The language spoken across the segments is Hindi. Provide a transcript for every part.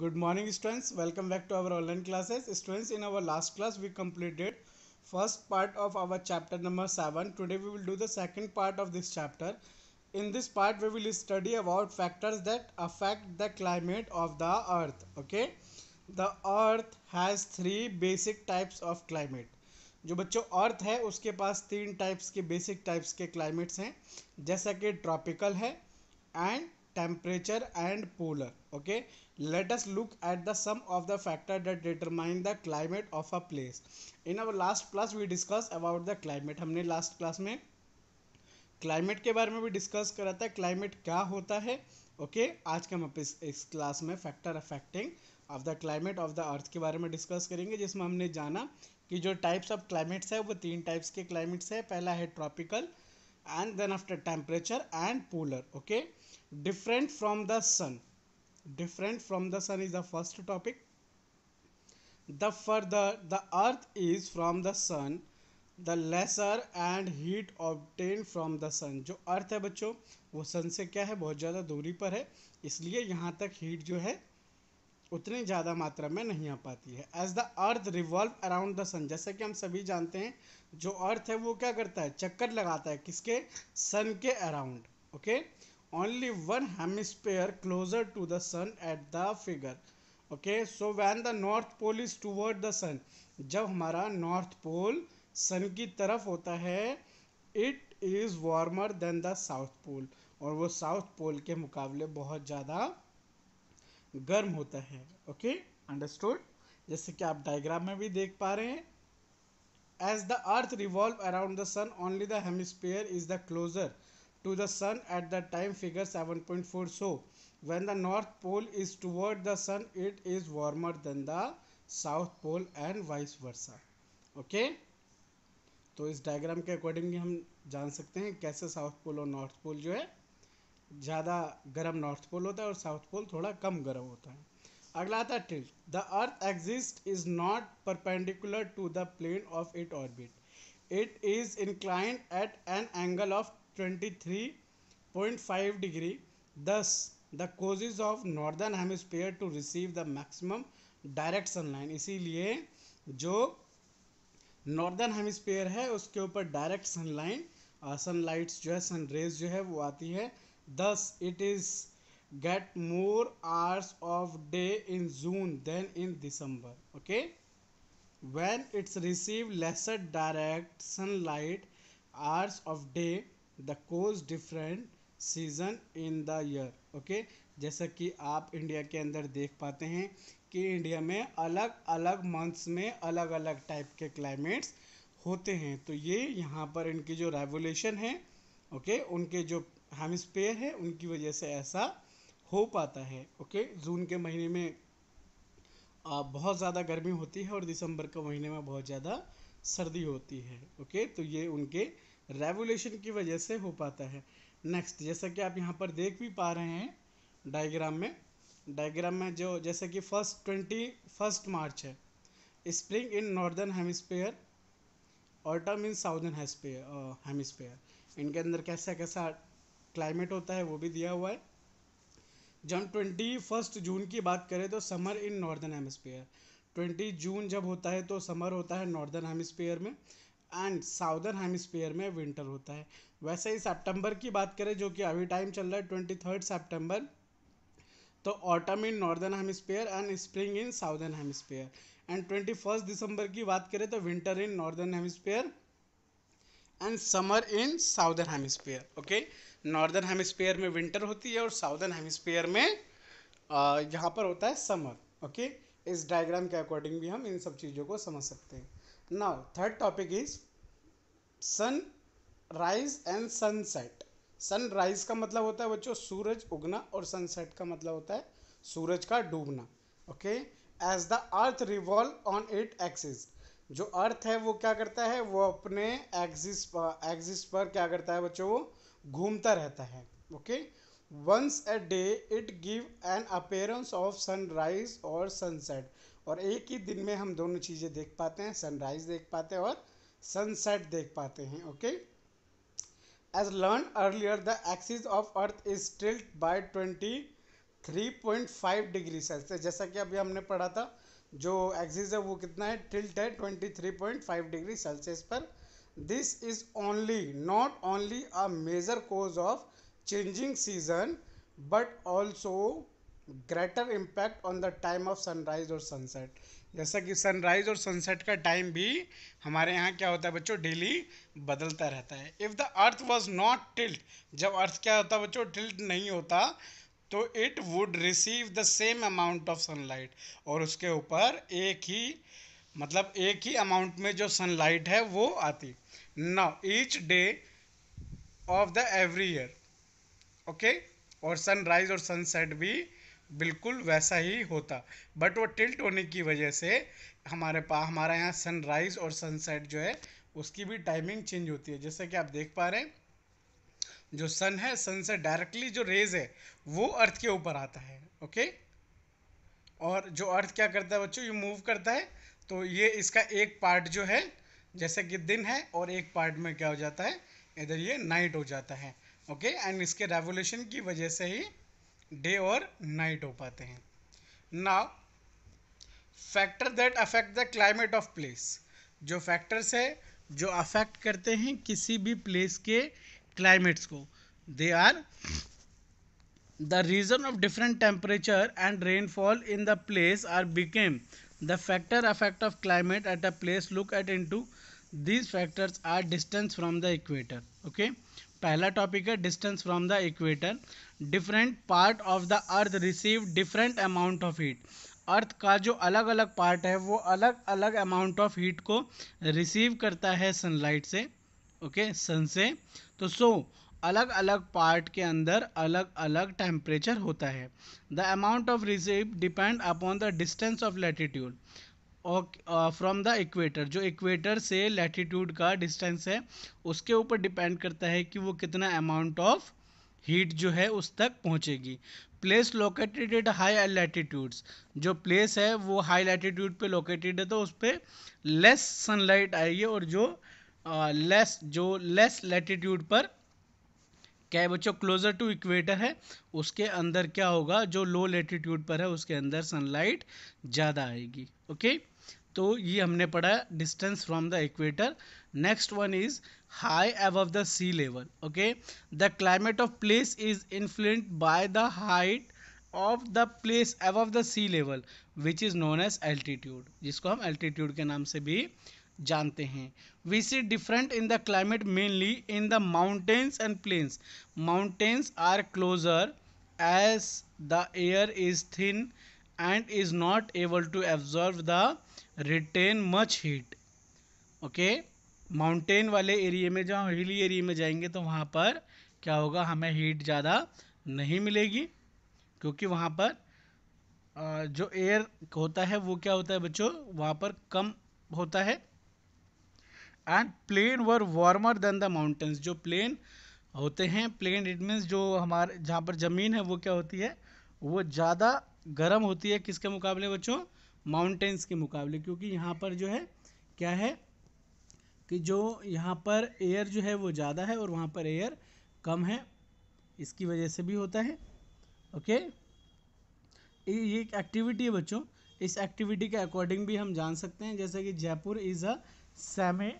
good morning students welcome back to our online classes students in our last class we completed first part of our chapter number 7 today we will do the second part of this chapter in this part we will study about factors that affect the climate of the earth okay the earth has three basic types of climate जो बच्चों अर्थ है उसके पास तीन टाइप्स के बेसिक टाइप्स के क्लाइमेट्स हैं जैसा कि ट्रॉपिकल है and temperature and polar okay let us look at the sum of the factor that determine the climate of a place in our last class we discussed about the climate हमने last class में क्लाइमेट के बारे में भी डिस्कस करा था क्लाइमेट क्या होता है ओके okay? आज के हम अपने इस, इस क्लास में factor affecting of the climate of the earth के बारे में डिस्कस करेंगे जिसमें हमने जाना कि जो टाइप्स ऑफ क्लाइमेट्स है वो तीन टाइप्स के क्लाइमेट्स है पहला है tropical and then after temperature and polar okay different from the sun different from the sun is the first topic the further the earth is from the sun the lesser and heat obtained from the sun जो अर्थ है बच्चों वो सन से क्या है बहुत ज़्यादा दूरी पर है इसलिए यहाँ तक हीट जो है उतनी ज़्यादा मात्रा में नहीं आ पाती है as the earth revolve around the sun जैसे कि हम सभी जानते हैं जो अर्थ है वो क्या करता है चक्कर लगाता है किसके सन के around okay only one hemisphere closer to the sun at the figure okay so when the north pole is toward the sun जब हमारा नॉर्थ पोल सन की तरफ होता है it is warmer than the south pole और वो साउथ पोल के मुकाबले बहुत ज़्यादा गर्म होता है ओके अंडरस्टूड जैसे कि आप डायग्राम में भी देख पा रहे हैं as the earth revolve around the sun only the hemisphere is the closer to the sun at the time figure seven point four so when the north pole is toward the sun it is warmer than the south pole and vice versa okay तो इस डायग्राम के अकॉर्डिंग हम जान सकते हैं कैसे साउथ पोल और नॉर्थ पोल जो है ज़्यादा गर्म नॉर्थ पोल होता है और साउथ पोल थोड़ा कम गर्म होता है अगला आता है tilt the earth axis is not perpendicular to the plane of it orbit it is inclined at an angle of 23.5 degree thus the causes of northern hemisphere to receive the maximum direct sunlight इसीलिए जो नॉर्दर्न हेमिस्फेयर है उसके ऊपर डायरेक्ट सनलाइन सनलाइट्स जो है सन रेज जो है वो आती है Thus, it is get more hours of day in June than in December. Okay. When it's received lesser direct sunlight hours of day, the cause different season in the year okay जैसा कि आप इंडिया के अंदर देख पाते हैं कि इंडिया में अलग अलग मंथ्स में अलग अलग टाइप के क्लाइमेट्स होते हैं तो ये यहाँ पर इनकी जो रेवोल्यूशन है ओके उनके जो हेमिस्पेयर है उनकी वजह से ऐसा हो पाता है ओके जून के महीने में आ, बहुत ज़्यादा गर्मी होती है और दिसंबर के महीने में बहुत ज़्यादा सर्दी होती है ओके तो ये उनके रेवोल्यूशन की वजह से हो पाता है नेक्स्ट जैसा कि आप यहाँ पर देख भी पा रहे हैं डायग्राम में डायग्राम में जो जैसे कि फर्स्ट ट्वेंटी फर्स्ट मार्च है spring in northern hemisphere autumn in southern hemisphere इनके अंदर कैसा कैसा क्लाइमेट होता है वो भी दिया हुआ है जब ट्वेंटी फर्स्ट जून की बात करें तो summer in northern hemisphere twenty June जब होता है तो समर होता है नॉर्दर्न हेमिसफेयर में एंड साउदर्न हेमिसफेयर में विंटर होता है वैसे ही सेप्टेम्बर की बात करें जो कि अभी टाइम चल रहा है ट्वेंटी थर्ड सेप्टेम्बर तो autumn in northern hemisphere and spring in southern hemisphere and twenty first December की बात करें तो winter in northern hemisphere and summer in southern hemisphere okay northern hemisphere में विंटर होती है और साउदर्न हेमिस्फेयर में यहाँ पर होता है समर ओके इस डायग्राम के अकॉर्डिंग भी हम इन सब चीज़ों को समझ सकते हैं now third topic is sunrise and sunset sunrise का मतलब होता है बच्चों सूरज उगना और सनसेट का मतलब होता है सूरज का डूबना okay as the earth revolve on it axis जो अर्थ है वो क्या करता है वो अपने एक्सिस एक्सिस पर क्या करता है बच्चों वो घूमता रहता है okay once a day it give an appearance of sunrise और सनसेट और एक ही दिन में हम दोनों चीज़ें देख पाते हैं सनराइज देख पाते हैं और सनसेट देख पाते हैं okay as learn earlier the axis of earth is tilted by twenty three point five degree Celsius जैसा कि अभी हमने पढ़ा था जो एक्सिस है वो कितना है टिल्ट है twenty three point five degree Celsius पर this is only not only a major cause of changing season but also greater impact on the time of sunrise और सनसेट जैसा कि सनराइज और सनसेट का टाइम भी हमारे यहाँ क्या होता है बच्चों डेली बदलता रहता है if the earth was not tilt जब अर्थ क्या होता है बच्चों टिल्ट नहीं होता तो it would receive the same amount of sunlight और उसके ऊपर एक ही मतलब एक ही अमाउंट में जो सनलाइट है वो आती now each day of the every year okay और सनराइज और सनसेट भी बिल्कुल वैसा ही होता बट वो टिल्ट होने की वजह से हमारे पास हमारा यहाँ सनराइज और सनसेट जो है उसकी भी टाइमिंग चेंज होती है जैसे कि आप देख पा रहे हैं जो सन है सन से डायरेक्टली जो रेज है वो अर्थ के ऊपर आता है ओके और जो अर्थ क्या करता है बच्चों ये मूव करता है तो ये इसका एक पार्ट जो है जैसे कि दिन है और एक पार्ट में क्या हो जाता है इधर ये नाइट हो जाता है ओके एंड इसके रेवोल्यूशन की वजह से ही डे और नाइट हो पाते हैं now factor that affect the climate of place जो फैक्टर्स है जो अफेक्ट करते हैं किसी भी प्लेस के क्लाइमेट्स को they are the reason of different temperature and rainfall in the place are became the factor affect of climate at a place look at into these factors are distance from the equator okay पहला टॉपिक है distance from the equator different part of the earth receive different amount of heat earth का जो अलग अलग पार्ट है वो अलग अलग अमाउंट ऑफ हीट को रिसीव करता है सनलाइट से ओके okay, सन से तो सो so, अलग अलग पार्ट के अंदर अलग अलग टेम्परेचर होता है the amount of receive depend upon the distance of latitude from the equator जो इक्वेटर से लेटीट्यूड का डिस्टेंस है उसके ऊपर डिपेंड करता है कि वो कितना अमाउंट ऑफ हीट जो है उस तक पहुँचेगी place located at high latitudes जो प्लेस है वो हाई लेटीट्यूड पे लोकेटेड है तो उस पर लेस सनलाइट आएगी और जो लेस uh, जो लेस लेटीट्यूड पर क्या है बच्चों क्लोजर टू इक्वेटर है उसके अंदर क्या होगा जो लो लेटीट्यूड पर है उसके अंदर सनलाइट ज़्यादा आएगी ओके तो ये हमने पढ़ा distance from the equator next one is high above the sea level okay the climate of place is influenced by the height of the place above the sea level which is known as altitude जिसको हम एल्टीट्यूड के नाम से भी जानते हैं we see different in the climate mainly in the mountains and plains mountains are closer as the air is thin and is not able to absorb the retain much heat okay mountain वाले एरिए में जहाँ हिली एरिए में जाएंगे तो वहाँ पर क्या होगा हमें हीट ज़्यादा नहीं मिलेगी क्योंकि वहाँ पर जो एयर होता है वो क्या होता है बच्चों वहाँ पर कम होता है and plain were warmer than the mountains जो प्लेन होते हैं प्लेन इट मीन्स जो हमारे जहाँ पर ज़मीन है वो क्या होती है वो ज़्यादा गर्म होती है किसके मुकाबले बच्चों माउंटेंस के मुकाबले क्योंकि यहाँ पर जो है क्या है कि जो यहाँ पर एयर जो है वो ज़्यादा है और वहाँ पर एयर कम है इसकी वजह से भी होता है ओके ये एक एक्टिविटी है बच्चों इस एक्टिविटी के अकॉर्डिंग भी हम जान सकते हैं जैसे कि Jaipur is a semi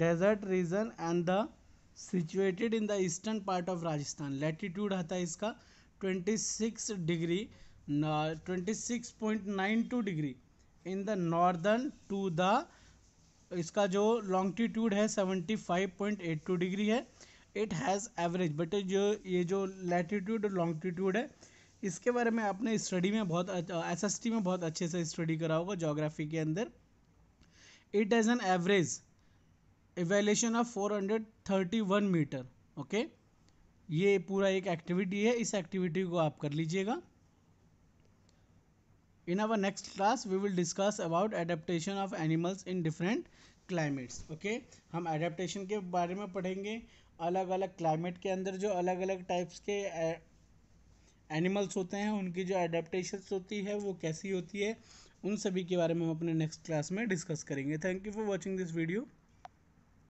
desert region and the situated in the eastern part of Rajasthan latitude आता है इसका 26 degree 26.92 degree in the northern to the इसका जो लॉन्गिट्यूड है 75.82 डिग्री है इट हैज़ एवरेज बट जो ये जो लैटिट्यूड और लॉन्गिट्यूड है इसके बारे में आपने स्टडी में बहुत एस एस टी में बहुत अच्छे से स्टडी करा होगा जोग्राफी के अंदर it as an average elevation of 431 meter okay ये पूरा एक एक्टिविटी है इस एक्टिविटी को आप कर लीजिएगा in our next class we will discuss about adaptation of animals in different climates okay हम एडेप्टेशन के बारे में पढ़ेंगे अलग अलग क्लाइमेट के अंदर जो अलग अलग टाइप्स के एनिमल्स होते हैं उनकी जो एडेप्टेशन होती है वो कैसी होती है उन सभी के बारे में हम अपने नेक्स्ट क्लास में डिस्कस करेंगे thank you for watching this video